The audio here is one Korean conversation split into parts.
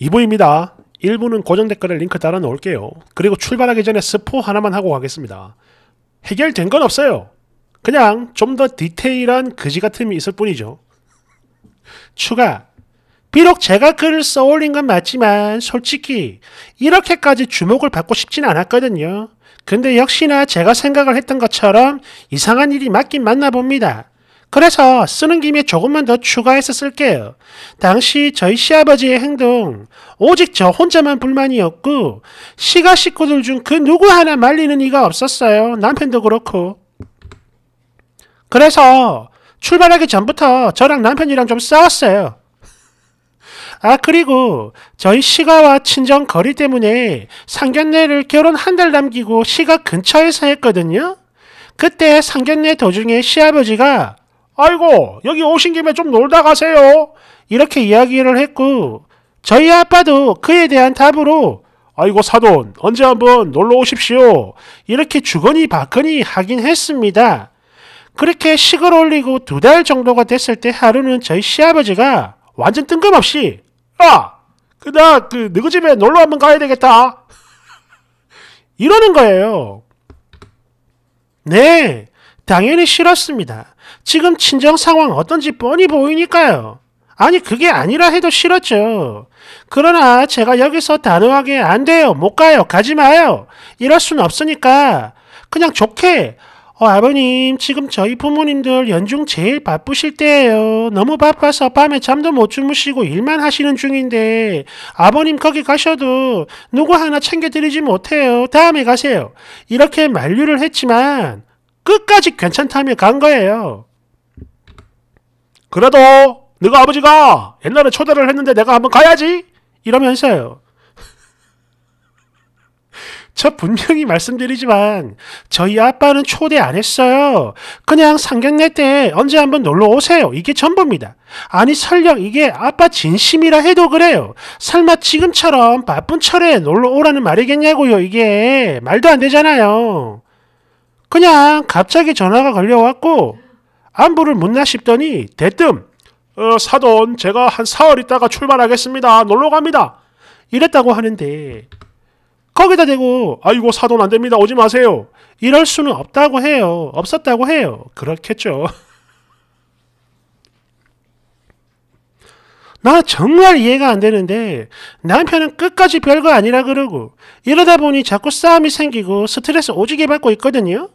2부입니다. 1부는 고정 댓글에 링크 달아 놓을게요. 그리고 출발하기 전에 스포 하나만 하고 가겠습니다. 해결된 건 없어요. 그냥 좀 더 디테일한 그지 같음이 있을 뿐이죠. 추가. 비록 제가 글을 써 올린 건 맞지만 솔직히 이렇게까지 주목을 받고 싶진 않았거든요. 근데 역시나 제가 생각을 했던 것처럼 이상한 일이 맞긴 맞나 봅니다. 그래서 쓰는 김에 조금만 더 추가해서 쓸게요. 당시 저희 시아버지의 행동, 오직 저 혼자만 불만이었고, 시가 식구들 중 그 누구 하나 말리는 이가 없었어요. 남편도 그렇고. 그래서 출발하기 전부터 저랑 남편이랑 좀 싸웠어요. 아, 그리고 저희 시가와 친정 거리 때문에 상견례를 결혼 한 달 남기고 시가 근처에서 했거든요. 그때 상견례 도중에 시아버지가 아이고 여기 오신 김에 좀 놀다 가세요. 이렇게 이야기를 했고 저희 아빠도 그에 대한 답으로 아이고 사돈 언제 한번 놀러 오십시오. 이렇게 주거니 받거니 하긴 했습니다. 그렇게 식을 올리고 두 달 정도가 됐을 때 하루는 저희 시아버지가 완전 뜬금없이 아그다그 누구 집에 놀러 한번 가야 되겠다. 이러는 거예요. 네. 당연히 싫었습니다. 지금 친정 상황 어떤지 뻔히 보이니까요. 아니 그게 아니라 해도 싫었죠. 그러나 제가 여기서 단호하게 안 돼요, 못 가요, 가지 마요 이럴 순 없으니까 그냥 좋게 어, 아버님 지금 저희 부모님들 연중 제일 바쁘실 때예요. 너무 바빠서 밤에 잠도 못 주무시고 일만 하시는 중인데 아버님 거기 가셔도 누구 하나 챙겨드리지 못해요. 다음에 가세요. 이렇게 만류를 했지만 끝까지 괜찮다며 간 거예요. 그래도 네가 아버지가 옛날에 초대를 했는데 내가 한번 가야지 이러면서요. 저 분명히 말씀드리지만 저희 아빠는 초대 안 했어요. 그냥 상견례 때 언제 한번 놀러 오세요. 이게 전부입니다. 아니 설령 이게 아빠 진심이라 해도 그래요. 설마 지금처럼 바쁜 철에 놀러 오라는 말이겠냐고요. 이게 말도 안 되잖아요. 그냥 갑자기 전화가 걸려왔고 안부를 묻나 싶더니 대뜸 어, 사돈 제가 한 사흘 있다가 출발하겠습니다. 놀러 갑니다. 이랬다고 하는데 거기다 대고 아이고 사돈 안 됩니다. 오지 마세요. 이럴 수는 없다고 해요. 없었다고 해요. 그렇겠죠. 나 정말 이해가 안 되는데 남편은 끝까지 별거 아니라 그러고 이러다 보니 자꾸 싸움이 생기고 스트레스 오지게 받고 있거든요.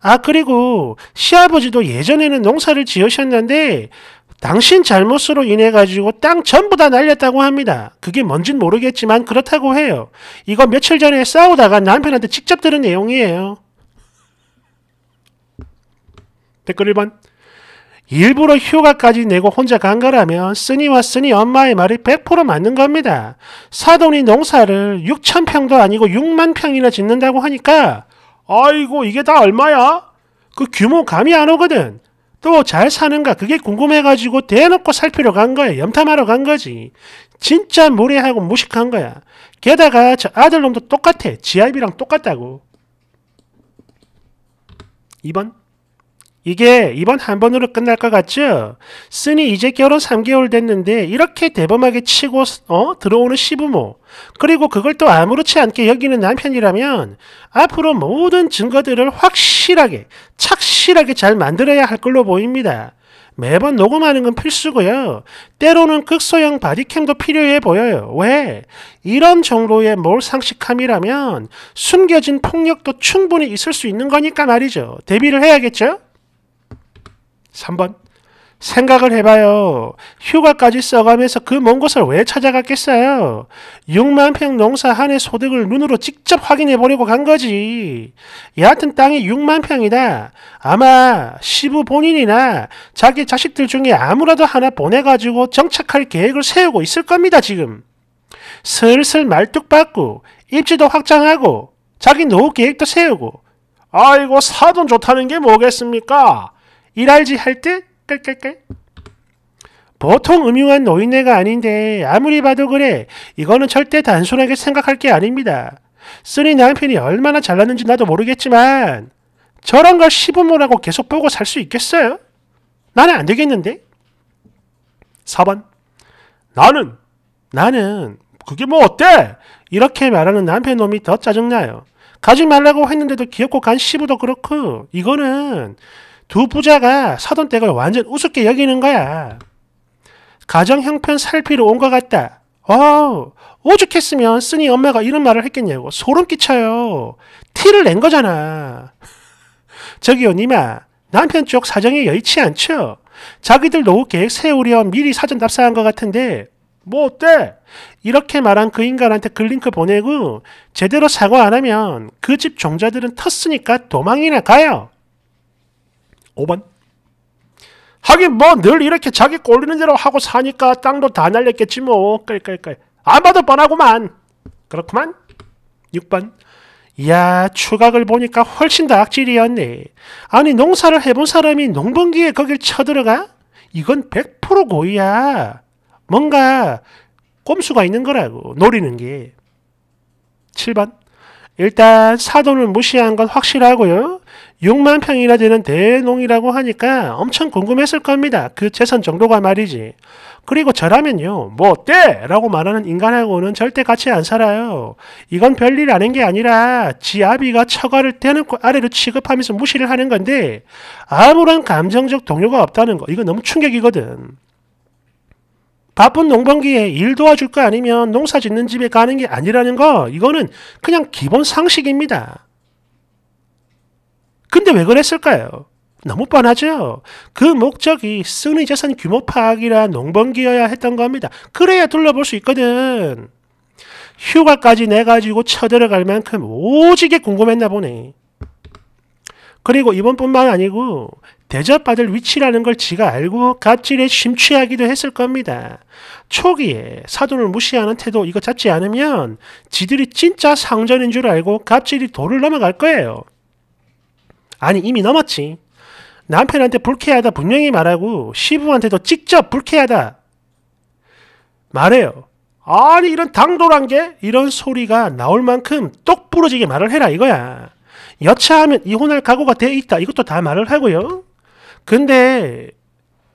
아, 그리고 시아버지도 예전에는 농사를 지으셨는데 당신 잘못으로 인해 가지고 땅 전부 다 날렸다고 합니다. 그게 뭔진 모르겠지만 그렇다고 해요. 이거 며칠 전에 싸우다가 남편한테 직접 들은 내용이에요. 댓글 1번 일부러 휴가까지 내고 혼자 간 거라면 쓰니 와쓰니 엄마의 말이 100% 맞는 겁니다. 사돈이 농사를 6천평도 아니고 6만평이나 짓는다고 하니까 아이고 이게 다 얼마야? 그 규모 감이 안 오거든. 또 잘 사는가 그게 궁금해가지고 대놓고 살피러 간 거야. 염탐하러 간 거지. 진짜 무례하고 무식한 거야. 게다가 저 아들놈도 똑같아. 지아이비랑 똑같다고. 2번 이게 이번 한 번으로 끝날 것 같죠? 쓰니 이제 결혼 3개월 됐는데 이렇게 대범하게 치고 어? 들어오는 시부모 그리고 그걸 또 아무렇지 않게 여기는 남편이라면 앞으로 모든 증거들을 확실하게 착실하게 잘 만들어야 할 걸로 보입니다. 매번 녹음하는 건 필수고요. 때로는 극소형 바디캠도 필요해 보여요. 왜? 이런 정도의 몰상식함이라면 숨겨진 폭력도 충분히 있을 수 있는 거니까 말이죠. 대비를 해야겠죠? 3번 생각을 해봐요. 휴가까지 써가면서 그 먼 곳을 왜 찾아갔겠어요? 6만 평 농사 한 해 소득을 눈으로 직접 확인해보려고 간 거지. 얕은 땅이 6만 평이다. 아마 시부 본인이나 자기 자식들 중에 아무라도 하나 보내가지고 정착할 계획을 세우고 있을 겁니다, 지금. 슬슬 말뚝 받고, 입지도 확장하고, 자기 노후 계획도 세우고. 아이고, 사돈 좋다는 게 뭐겠습니까? 일할지 할때 깔깔깔. 보통 음흉한 노인네가 아닌데 아무리 봐도 그래. 이거는 절대 단순하게 생각할 게 아닙니다. 쓰니 남편이 얼마나 잘났는지 나도 모르겠지만 저런 걸 시부모라고 계속 보고 살 수 있겠어요? 나는 안 되겠는데? 4번 나는 나는 그게 뭐 어때? 이렇게 말하는 남편 놈이 더 짜증나요. 가지 말라고 했는데도 귀엽고 간 시부도 그렇고 이거는 두 부자가 사돈 댁을 완전 우습게 여기는 거야. 가정 형편 살피러 온 것 같다. 어, 오죽했으면 쓰니 엄마가 이런 말을 했겠냐고. 소름 끼쳐요. 티를 낸 거잖아. 저기요, 니마. 남편 쪽 사정이 여의치 않죠? 자기들 노후 계획 세우려 미리 사전 답사한 것 같은데, 뭐 어때? 이렇게 말한 그 인간한테 글링크 보내고, 제대로 사과 안 하면 그 집 종자들은 텄으니까 도망이나 가요. 5번. 하긴 뭐 늘 이렇게 자기 꼴리는 대로 하고 사니까 땅도 다 날렸겠지 뭐. 깔깔깔 안 봐도 뻔하구만. 그렇구만. 6번. 야 추각을 보니까 훨씬 더 악질이었네. 아니 농사를 해본 사람이 농번기에 거길 쳐들어가? 이건 100% 고의야. 뭔가 꼼수가 있는 거라고 노리는 게. 7번. 일단 사돈을 무시한 건 확실하고요. 6만 평이나 되는 대농이라고 하니까 엄청 궁금했을 겁니다. 그 재산 정도가 말이지. 그리고 저라면요. 뭐 어때? 라고 말하는 인간하고는 절대 같이 안 살아요. 이건 별일 아닌 게 아니라 지 아비가 처가를 대놓고 아래로 취급하면서 무시를 하는 건데 아무런 감정적 동요가 없다는 거. 이거 너무 충격이거든. 바쁜 농번기에 일 도와줄 거 아니면 농사 짓는 집에 가는 게 아니라는 거 이거는 그냥 기본 상식입니다. 근데 왜 그랬을까요? 너무 뻔하죠. 그 목적이 승리 재산 규모 파악이라 농번기여야 했던 겁니다. 그래야 둘러볼 수 있거든. 휴가까지 내가지고 쳐들어갈 만큼 오지게 궁금했나 보네. 그리고 이번뿐만 아니고 대접받을 위치라는 걸 지가 알고 갑질에 심취하기도 했을 겁니다. 초기에 사돈을 무시하는 태도 이거 잡지 않으면 지들이 진짜 상전인 줄 알고 갑질이 도를 넘어갈 거예요. 아니 이미 넘었지. 남편한테 불쾌하다 분명히 말하고 시부한테도 직접 불쾌하다 말해요. 아니 이런 당돌한 게 이런 소리가 나올 만큼 똑 부러지게 말을 해라 이거야. 여차하면 이혼할 각오가 돼 있다. 이것도 다 말을 하고요. 근데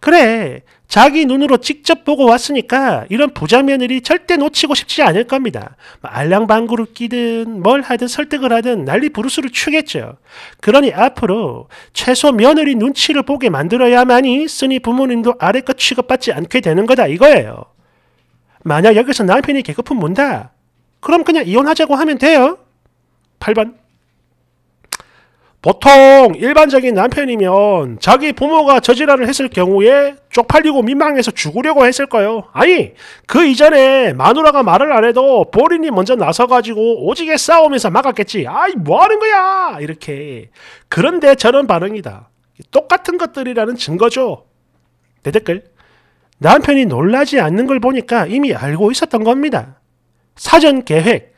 그래 자기 눈으로 직접 보고 왔으니까 이런 부자며느리 절대 놓치고 싶지 않을 겁니다. 뭐 알랑방구를 끼든 뭘 하든 설득을 하든 난리 부르스를 추겠죠. 그러니 앞으로 최소 며느리 눈치를 보게 만들어야만이 쓰니 부모님도 아래껏 취급받지 않게 되는 거다 이거예요. 만약 여기서 남편이 개그품 문다. 그럼 그냥 이혼하자고 하면 돼요. 8번. 보통 일반적인 남편이면 자기 부모가 저질환을 했을 경우에 쪽팔리고 민망해서 죽으려고 했을 거예요. 아니 그 이전에 마누라가 말을 안 해도 보린이 먼저 나서가지고 오지게 싸우면서 막았겠지. 아이 뭐 하는 거야 이렇게. 그런데 저런 반응이다. 똑같은 것들이라는 증거죠. 내 댓글 남편이 놀라지 않는 걸 보니까 이미 알고 있었던 겁니다. 사전 계획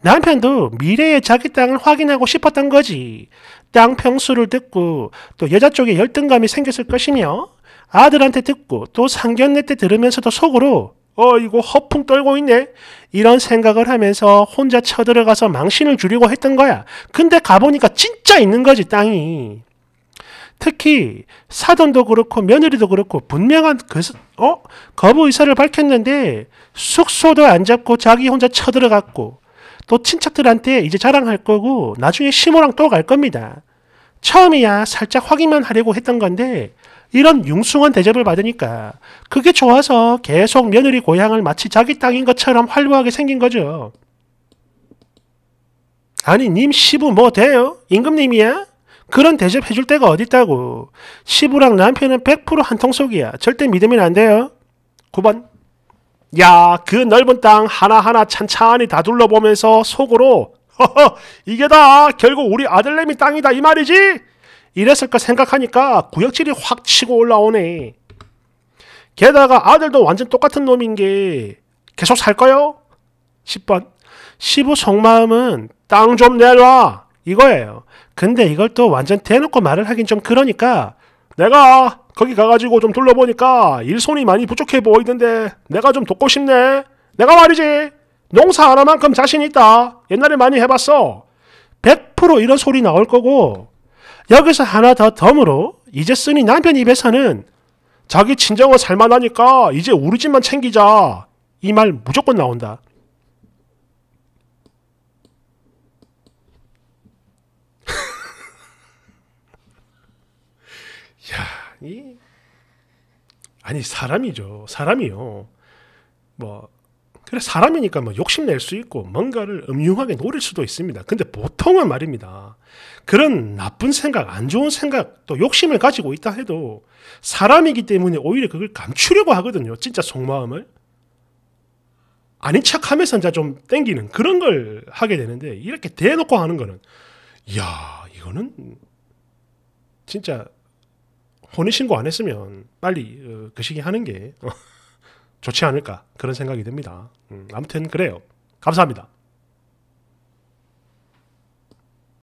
남편도 미래의 자기 땅을 확인하고 싶었던 거지. 땅 평수를 듣고 또 여자 쪽에 열등감이 생겼을 것이며 아들한테 듣고 또 상견례 때 들으면서도 속으로 어 이거 허풍 떨고 있네 이런 생각을 하면서 혼자 쳐들어가서 망신을 줄이고 했던 거야. 근데 가보니까 진짜 있는 거지 땅이. 특히 사돈도 그렇고 며느리도 그렇고 분명한 그, 어? 거부 의사를 밝혔는데 숙소도 안 잡고 자기 혼자 쳐들어갔고 또 친척들한테 이제 자랑할 거고 나중에 시모랑 또 갈 겁니다. 처음이야 살짝 확인만 하려고 했던 건데 이런 융숭한 대접을 받으니까 그게 좋아서 계속 며느리 고향을 마치 자기 땅인 것처럼 활보하게 생긴 거죠. 아니 님 시부 뭐 돼요? 임금님이야? 그런 대접 해줄 때가 어딨다고. 시부랑 남편은 100% 한통속이야. 절대 믿으면 안 돼요. 9번 야, 그 넓은 땅 하나하나 찬찬히 다 둘러보면서 속으로 허허, 이게 다 결국 우리 아들내미 땅이다 이 말이지? 이랬을까 생각하니까 구역질이 확 치고 올라오네. 게다가 아들도 완전 똑같은 놈인 게 계속 살까요? 10번 시부 속마음은 땅 좀 내놔 이거예요. 근데 이걸 또 완전 대놓고 말을 하긴 좀 그러니까 내가 거기 가가지고 좀 둘러보니까 일손이 많이 부족해 보이던데 내가 좀 돕고 싶네. 내가 말이지 농사 하나만큼 자신 있다. 옛날에 많이 해봤어. 100% 이런 소리 나올 거고 여기서 하나 더 덤으로 이제 쓰니 남편 입에서는 자기 친정을 살만하니까 이제 우리 집만 챙기자 이 말 무조건 나온다. 야, 이 아니 사람이죠. 사람이요. 뭐 그래 사람이니까 뭐 욕심낼 수 있고 뭔가를 음흉하게 노릴 수도 있습니다. 근데 보통은 말입니다. 그런 나쁜 생각, 안 좋은 생각, 또 욕심을 가지고 있다 해도 사람이기 때문에 오히려 그걸 감추려고 하거든요. 진짜 속마음을. 아닌 척하면서 이제 좀 땡기는 그런 걸 하게 되는데 이렇게 대놓고 하는 거는 야 이거는 진짜 혼인신고 안 했으면 빨리 어, 그 시기 하는 게 어, 좋지 않을까 그런 생각이 듭니다. 음, 아무튼 그래요. 감사합니다.